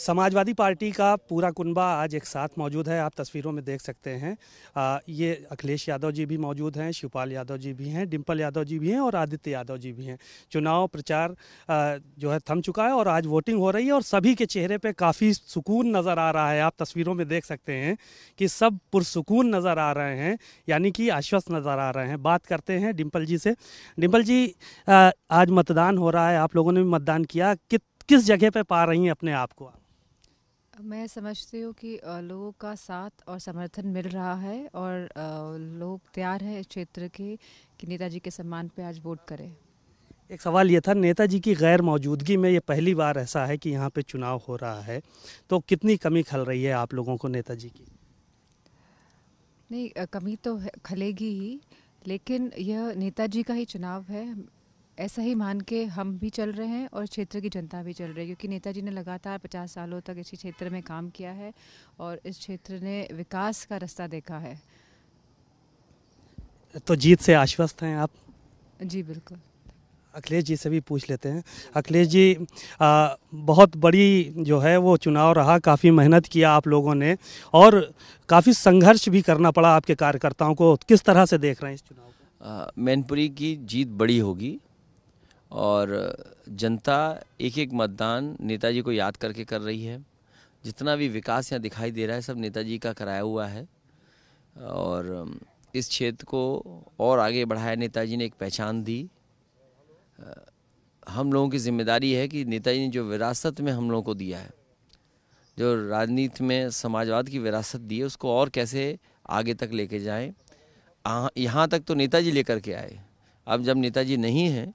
Samajwadi party का पूरा कुनबा आज एक साथ मौजूद है आप तस्वीरों में देख सकते हैं आ, ये अखिलेश यादव जी भी मौजूद हैं शिवपाल यादव जी भी हैं डिम्पल यादव जी भी हैं और आदित्य यादव जी भी हैं चुनाव प्रचार आ, जो है थम चुका है और आज वोटिंग हो रही है और सभी के चेहरे पे काफ़ी सुकून नज़र आ रहा है आप तस्वीरों में देख सकते हैं कि सब पुरसकून नज़र आ रहे हैं यानी कि आश्वस्त नज़र आ रहे हैं बात करते हैं डिम्पल जी से डिम्पल जी आज मतदान हो रहा है आप लोगों ने भी मतदान किया किस जगह पर पा रही हैं अपने आप को आप मैं समझती हूँ कि लोगों का साथ और समर्थन मिल रहा है और लोग तैयार हैं इस क्षेत्र के कि नेताजी के सम्मान पे आज वोट करें एक सवाल ये था नेताजी की गैर मौजूदगी में ये पहली बार ऐसा है कि यहाँ पे चुनाव हो रहा है तो कितनी कमी खल रही है आप लोगों को नेताजी की नहीं कमी तो खलेगी ही लेकिन यह नेताजी का ही चुनाव है ऐसा ही मान के हम भी चल रहे हैं और क्षेत्र की जनता भी चल रही है क्योंकि नेताजी ने लगातार पचास सालों तक इसी क्षेत्र में काम किया है और इस क्षेत्र ने विकास का रास्ता देखा है तो जीत से आश्वस्त हैं आप जी बिल्कुल अखिलेश जी से भी पूछ लेते हैं अखिलेश जी आ, बहुत बड़ी जो है वो चुनाव रहा काफ़ी मेहनत किया आप लोगों ने और काफ़ी संघर्ष भी करना पड़ा आपके कार्यकर्ताओं को किस तरह से देख रहे हैं इस चुनाव मैनपुरी की जीत बड़ी होगी और जनता एक एक मतदान नेताजी को याद करके कर रही है जितना भी विकास यहाँ दिखाई दे रहा है सब नेताजी का कराया हुआ है और इस क्षेत्र को और आगे बढ़ाया नेताजी ने एक पहचान दी हम लोगों की जिम्मेदारी है कि नेताजी ने जो विरासत में हम लोगों को दिया है जो राजनीति में समाजवाद की विरासत दी है उसको और कैसे आगे तक लेके जाएं यहाँ तक तो नेताजी लेकर के आए अब जब नेताजी नहीं हैं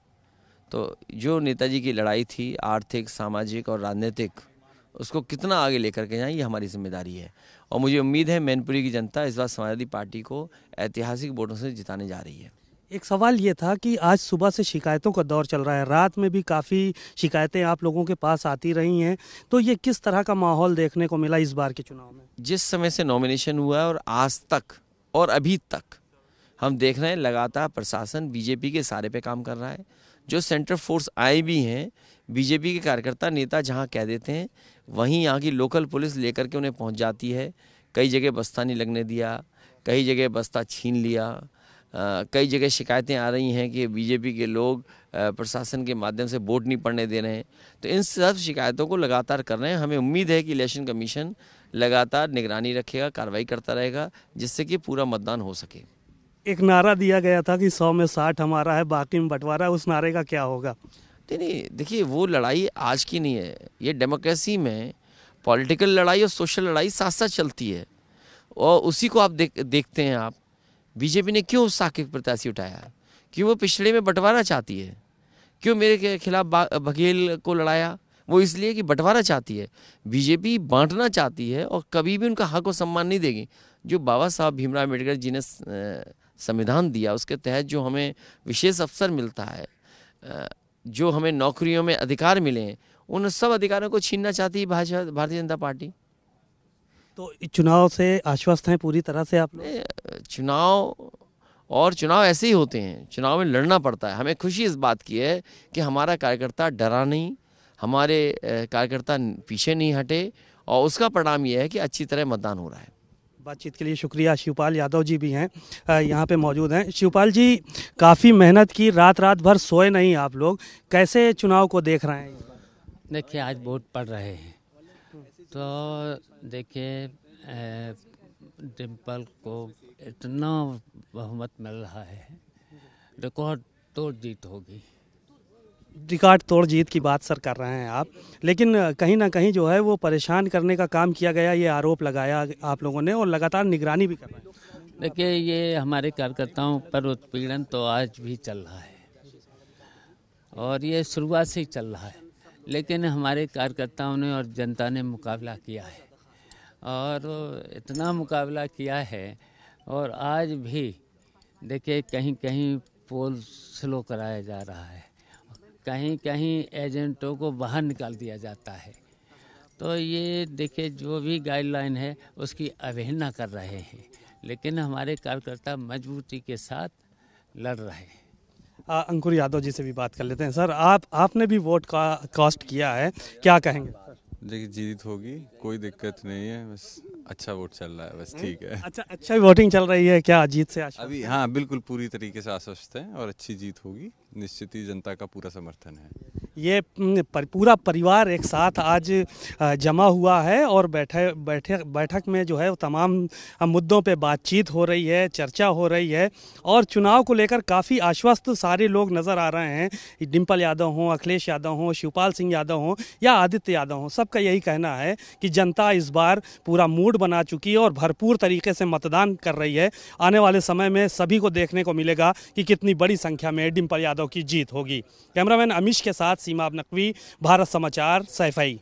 तो जो नेताजी की लड़ाई थी आर्थिक सामाजिक और राजनीतिक उसको कितना आगे लेकर के जाएं ये हमारी जिम्मेदारी है और मुझे उम्मीद है मैनपुरी की जनता इस बार समाजवादी पार्टी को ऐतिहासिक वोटों से जिताने जा रही है एक सवाल ये था कि आज सुबह से शिकायतों का दौर चल रहा है रात में भी काफ़ी शिकायतें आप लोगों के पास आती रही हैं तो ये किस तरह का माहौल देखने को मिला इस बार के चुनाव में जिस समय से नॉमिनेशन हुआ है और आज तक और अभी तक हम देख रहे हैं लगातार प्रशासन बीजेपी के सारे पे काम कर रहा है जो सेंटर फोर्स आए भी हैं बीजेपी के कार्यकर्ता नेता जहाँ कह देते हैं वहीं यहाँ की लोकल पुलिस लेकर के उन्हें पहुँच जाती है कई जगह बस्ता नहीं लगने दिया कई जगह बस्ता छीन लिया कई जगह शिकायतें आ रही हैं कि बीजेपी के लोग प्रशासन के माध्यम से वोट नहीं पड़ने दे रहे हैं तो इन सब शिकायतों को लगातार कर रहे हैं हमें उम्मीद है कि इलेक्शन कमीशन लगातार निगरानी रखेगा कार्रवाई करता रहेगा जिससे कि पूरा मतदान हो सके एक नारा दिया गया था कि सौ में साठ हमारा है बाकी में बंटवारा उस नारे का क्या होगा नहीं नहीं देखिए वो लड़ाई आज की नहीं है ये डेमोक्रेसी में पॉलिटिकल लड़ाई और सोशल लड़ाई साथ साथ चलती है और उसी को आप देख देखते हैं आप बीजेपी ने क्यों साकिब प्रत्याशी उठाया कि वो पिछड़े में बंटवारा चाहती है क्यों मेरे खिलाफ बघेल को लड़ाया वो इसलिए कि बंटवारा चाहती है बीजेपी बांटना चाहती है और कभी भी उनका हक और सम्मान नहीं देगी जो बाबा साहब भीमराव अम्बेडकर जी ने संविधान दिया उसके तहत जो हमें विशेष अवसर मिलता है जो हमें नौकरियों में अधिकार मिले हैं उन सब अधिकारों को छीनना चाहती है भाजपा भारतीय जनता पार्टी तो चुनाव से आश्वस्त हैं पूरी तरह से आपने चुनाव और चुनाव ऐसे ही होते हैं चुनाव में लड़ना पड़ता है हमें खुशी इस बात की है कि हमारा कार्यकर्ता डरा नहीं हमारे कार्यकर्ता पीछे नहीं हटे और उसका परिणाम यह है कि अच्छी तरह मतदान हो रहा है बातचीत के लिए शुक्रिया शिवपाल यादव जी भी हैं यहाँ पे मौजूद हैं शिवपाल जी काफ़ी मेहनत की रात रात भर सोए नहीं आप लोग कैसे चुनाव को देख रहे हैं देखिए आज वोट पड़ रहे हैं तो देखिए डिम्पल को इतना बहुमत मिल रहा है रिकॉर्ड तोड़ जीत होगी रिकॉर्ड तोड़ जीत की बात सर कर रहे हैं आप लेकिन कहीं ना कहीं जो है वो परेशान करने का काम किया गया ये आरोप लगाया आप लोगों ने और लगातार निगरानी भी कर रहे हैं देखिए ये हमारे कार्यकर्ताओं पर उत्पीड़न तो आज भी चल रहा है और ये शुरुआत से ही चल रहा है लेकिन हमारे कार्यकर्ताओं ने और जनता ने मुकाबला किया है और इतना मुकाबला किया है और आज भी देखिए कहीं कहीं पोल स्लो कराया जा रहा है कहीं कहीं एजेंटों को बाहर निकाल दिया जाता है तो ये देखिए जो भी गाइडलाइन है उसकी अवहेलना कर रहे हैं लेकिन हमारे कार्यकर्ता मजबूती के साथ लड़ रहे हैं आ, अंकुर यादव जी से भी बात कर लेते हैं सर आप आपने भी वोट का कास्ट किया है क्या कहेंगे देखिए जीत होगी कोई दिक्कत नहीं है बस अच्छा वोट चल रहा है बस हम्म? ठीक है अच्छा अच्छा वोटिंग चल रही है क्या जीत से आश्वस्त अभी हाँ बिल्कुल पूरी तरीके से आश्वस्त है और अच्छी जीत होगी निश्चित ही जनता का पूरा समर्थन है ये पर, पूरा परिवार एक साथ आज जमा हुआ है और बैठे बैठे बैठक में जो है तमाम मुद्दों पे बातचीत हो रही है चर्चा हो रही है और चुनाव को लेकर काफ़ी आश्वस्त सारे लोग नज़र आ रहे हैं डिम्पल यादव हों अखिलेश यादव हों शिवपाल सिंह यादव हों या आदित्य यादव हों सबका यही कहना है कि जनता इस बार पूरा मूड बना चुकी है और भरपूर तरीके से मतदान कर रही है आने वाले समय में सभी को देखने को मिलेगा कि कितनी बड़ी संख्या में डिम्पल यादव की जीत होगी कैमरामैन अमीश के साथ नसीमा नकवी भारत समाचार सैफाई